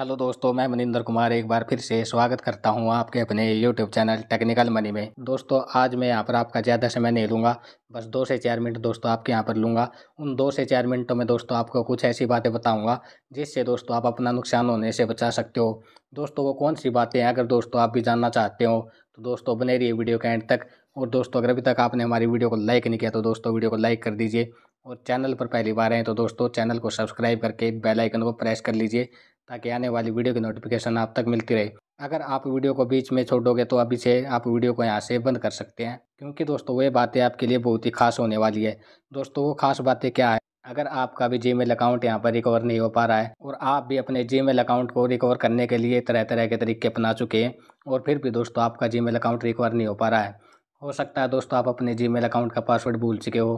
hello दोस्तों मैं मनिंदर कुमार एक बार फिर से स्वागत करता हूं आपके अपने यूट्यूब चैनल टेक्निकल मनी में दोस्तों आज मैं यहाँ पर आपका ज़्यादा समय नहीं लूँगा बस दो से चार मिनट दोस्तों आपके यहाँ पर लूँगा उन दो से चार मिनटों में दोस्तों आपको कुछ ऐसी बातें बताऊँगा जिससे दोस्तों आप अपना नुकसान होने से बचा सकते हो दोस्तों वो कौन सी बातें हैं अगर दोस्तों आप भी जानना चाहते हो तो दोस्तों बने रही वीडियो के एंड तक और दोस्तों अगर अभी तक आपने हमारी वीडियो को लाइक नहीं किया तो दोस्तों वीडियो को लाइक कर दीजिए और चैनल पर पहली बार हैं तो दोस्तों चैनल को सब्सक्राइब करके बेल आइकन को प्रेस कर लीजिए ताकि आने वाली वीडियो की नोटिफिकेशन आप तक मिलती रहे अगर आप वीडियो को बीच में छोड़ोगे तो अभी से आप वीडियो को यहाँ से बंद कर सकते हैं क्योंकि दोस्तों वे बातें आपके लिए बहुत ही खास होने वाली है दोस्तों वो खास बातें क्या है अगर आपका भी जीमेल अकाउंट यहाँ पर रिकवर नहीं हो पा रहा है और आप भी अपने जीमेल अकाउंट को रिकवर करने के लिए तरह तरह के तरीके अपना चुके हैं और फिर भी दोस्तों आपका जीमेल अकाउंट रिकवर नहीं हो पा रहा है हो सकता है दोस्तों आप अपने जीमेल अकाउंट का पासवर्ड भूल चुके हो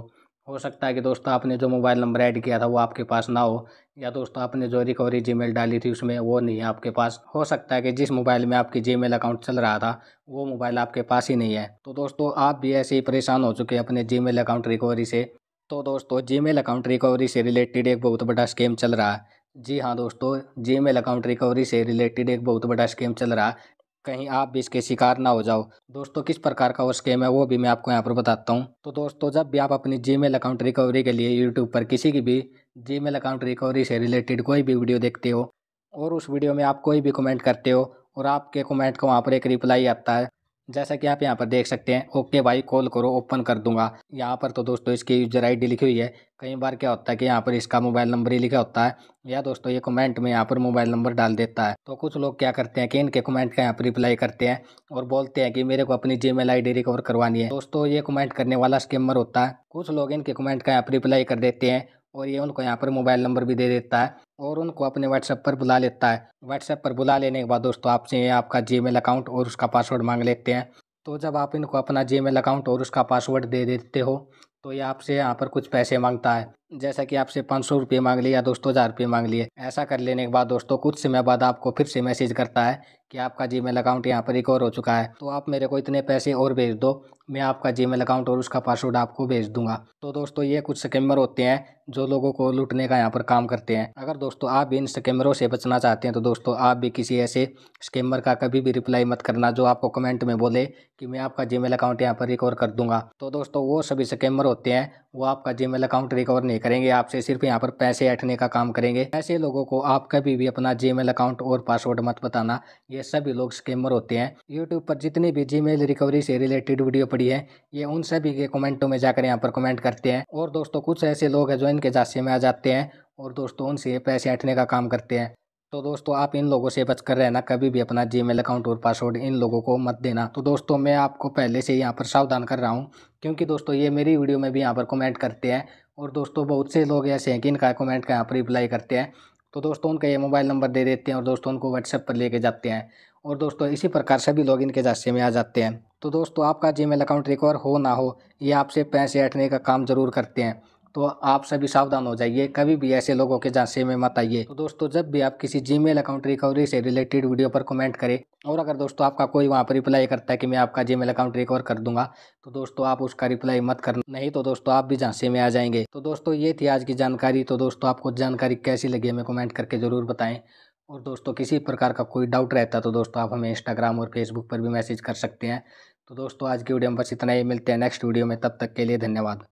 हो सकता है कि दोस्तों आपने जो मोबाइल नंबर ऐड किया था वो आपके पास ना हो या दोस्तों आपने जो रिकवरी जीमेल डाली थी उसमें वो नहीं है आपके पास हो सकता है कि जिस मोबाइल में आपकी जीमेल अकाउंट चल रहा था वो मोबाइल आपके पास ही नहीं है तो दोस्तों आप भी ऐसे ही परेशान हो चुके हैं अपने जीमेल अकाउंट रिकवरी से तो दोस्तों जी अकाउंट रिकवरी से रिलेटेड एक बहुत बड़ा स्कीम चल रहा है जी हाँ दोस्तों जी अकाउंट रिकवरी से रिलेटेड एक बहुत बड़ा स्कीम चल रहा है कहीं आप भी इसके शिकार ना हो जाओ दोस्तों किस प्रकार का वो स्कैम है वो भी मैं आपको यहाँ पर बताता हूँ तो दोस्तों जब भी आप अपनी जीमेल अकाउंट रिकवरी के लिए यूट्यूब पर किसी की भी जीमेल अकाउंट रिकवरी से रिलेटेड कोई भी वीडियो देखते हो और उस वीडियो में आप कोई भी कमेंट करते हो और आपके कमेंट का वहाँ पर एक रिप्लाई आता है जैसा कि आप यहाँ पर देख सकते हैं ओके भाई कॉल करो ओपन कर दूंगा यहाँ पर तो दोस्तों इसकी यूजर आईडी लिखी हुई है कई बार क्या होता है कि यहाँ पर इसका मोबाइल नंबर ही लिखा होता है या दोस्तों ये कमेंट में यहाँ पर मोबाइल नंबर डाल देता है तो कुछ लोग क्या करते हैं कि इनके कमेंट का यहाँ पर रिप्लाई करते हैं और बोलते हैं कि मेरे को अपनी जी मेल रिकवर करवानी है दोस्तों ये कमेंट करने वाला स्कीमर होता है कुछ लोग इनके कमेंट का यहाँ पर रिप्लाई कर देते हैं और ये उनको यहाँ पर मोबाइल नंबर भी दे देता है और उनको अपने व्हाट्सएप पर बुला लेता है व्हाट्सएप पर बुला लेने के बाद दोस्तों आपसे ये आपका जी अकाउंट और उसका पासवर्ड मांग लेते हैं तो जब आप इनको अपना जी अकाउंट और उसका पासवर्ड दे देते हो तो ये आपसे यहाँ पर कुछ पैसे मांगता है जैसा कि आपसे पाँच सौ रुपये मांग लिए या दोस्तों हज़ार रुपये मांग लिए ऐसा कर लेने के बाद दोस्तों कुछ समय बाद आपको फिर से मैसेज करता है कि आपका जी मेल अकाउंट यहाँ पर रिकवर हो चुका है तो आप मेरे को इतने पैसे और भेज दो मैं आपका जी मेल अकाउंट और उसका पासवर्ड आपको भेज दूंगा तो दोस्तों ये कुछ स्कैमर होते हैं जो लोगों को लूटने का यहाँ पर काम करते हैं अगर दोस्तों आप भी इन स्कैमरों से बचना चाहते हैं तो दोस्तों आप भी किसी ऐसे स्कैमर का कभी भी रिप्लाई मत करना जो आपको कमेंट में बोले कि मैं आपका मेल अकाउंट यहाँ पर रिकवर कर दूंगा तो दोस्तों वो सभी स्कैमर होते हैं वो आपका जीमेल अकाउंट रिकवर नहीं करेंगे आपसे सिर्फ यहाँ पर पैसे ऐठने का काम करेंगे ऐसे लोगों को आप कभी भी अपना जीमेल अकाउंट और पासवर्ड मत बताना ये सभी लोग स्कैमर होते हैं यूट्यूब पर जितनी भी जीमेल रिकवरी से रिलेटेड वीडियो पड़ी है ये उन सभी के कमेंटों में जाकर यहाँ पर कमेंट करते हैं और दोस्तों कुछ ऐसे लोग हैं जो इनके जासे में आ जाते हैं और दोस्तों उनसे पैसे ऐठने का काम करते हैं तो दोस्तों आप इन लोगों से बचकर रहना कभी भी अपना जीमेल अकाउंट और पासवर्ड इन लोगों को मत देना तो दोस्तों मैं आपको पहले से यहाँ पर सावधान कर रहा हूँ क्योंकि दोस्तों ये मेरी वीडियो में भी यहाँ पर कमेंट करते हैं और दोस्तों बहुत से लोग ऐसे हैं कि इनका कमेंट का यहाँ पर रिप्लाई करते हैं तो दोस्तों उनका ये मोबाइल नंबर दे देते हैं और दोस्तों उनको व्हाट्सएप पर लेके जाते हैं और दोस्तों इसी प्रकार सभी लोग इनके जासे में आ जाते हैं तो दोस्तों आपका जीमेल अकाउंट रिकवर हो ना हो ये आपसे पैसे ऐठने का काम ज़रूर करते हैं तो आप सभी सावधान हो जाइए कभी भी ऐसे लोगों के झांसे में मत आइए तो दोस्तों जब भी आप किसी जीमेल अकाउंट रिकवरी से रिलेटेड वीडियो पर कमेंट करें और अगर दोस्तों आपका कोई वहाँ पर रिप्लाई करता है कि मैं आपका जीमेल अकाउंट रिकवर कर दूंगा तो दोस्तों आप उसका रिप्लाई मत करना नहीं तो दोस्तों आप भी झांसे में आ जाएंगे तो दोस्तों ये थी आज की जानकारी तो दोस्तों आपको जानकारी कैसी लगी हमें कमेंट करके ज़रूर बताएं और दोस्तों किसी प्रकार का कोई डाउट रहता तो दोस्तों आप हमें इंस्टाग्राम और फेसबुक पर भी मैसेज कर सकते हैं तो दोस्तों आज की वीडियो में बस इतना ही मिलते हैं नेक्स्ट वीडियो में तब तक के लिए धन्यवाद